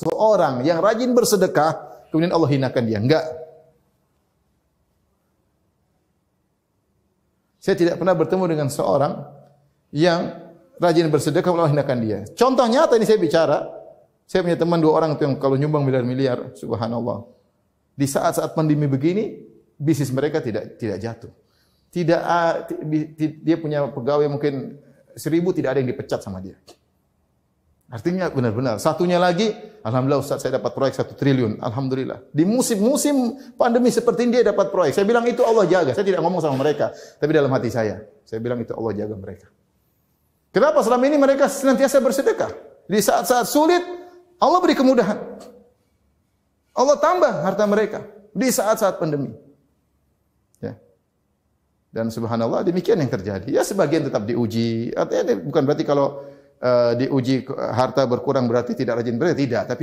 seorang yang rajin bersedekah kemudian Allah hinakan dia enggak saya tidak pernah bertemu dengan seorang yang rajin bersedekah Allah hinakan dia contoh nyata ini saya bicara saya punya teman dua orang itu yang kalau nyumbang miliar miliar subhanallah di saat-saat pandemi begini bisnis mereka tidak tidak jatuh tidak ah, dia punya pegawai mungkin seribu tidak ada yang dipecat sama dia Artinya benar-benar. Satunya lagi, Alhamdulillah Ustaz saya dapat proyek 1 triliun. Alhamdulillah. Di musim-musim pandemi seperti ini dia dapat proyek. Saya bilang itu Allah jaga. Saya tidak ngomong sama mereka. Tapi dalam hati saya. Saya bilang itu Allah jaga mereka. Kenapa selama ini mereka senantiasa bersedekah? Di saat-saat sulit, Allah beri kemudahan. Allah tambah harta mereka. Di saat-saat pandemi. Ya. Dan subhanallah demikian yang terjadi. Ya sebagian tetap diuji. Artinya bukan berarti kalau Eh, diuji harta berkurang berarti tidak rajin beribadah tidak tapi